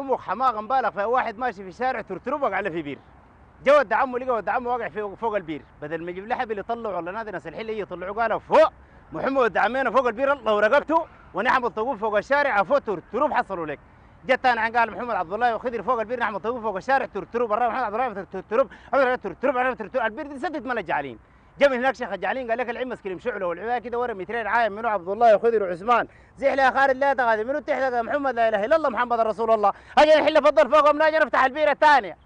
امك حماقه مبالغ في واحد ماشي في شارع ترتربك على في بير جو الدعم عمه لقى الدعم عمه واقع فوق, فوق البير بدل ما يجيب لحب اللي طلعوا ولا نادي ناس الحله يطلعوا قالوا فوق محمد ولد فوق البير الله ورقبته ونحن الطقوف فوق الشارع فوق ترترب حصلوا لك جت انا قال محمد عبد الله وخذ فوق البير نحن الطقوف فوق الشارع ترترب برا محمد عبد الله ترترب ترترب ترترب البير دي سدت ملج جا من هناك شيخ الجعلين قال لك العين مسكين مشعله والعبايه كده ورا مترين عايم منو عبد الله خضر وعثمان يا خالد لا تغادر منو تحت محمد لا اله الا الله محمد رسول الله اجي الحله فضل فوقهم ناجي نفتح البيره الثانيه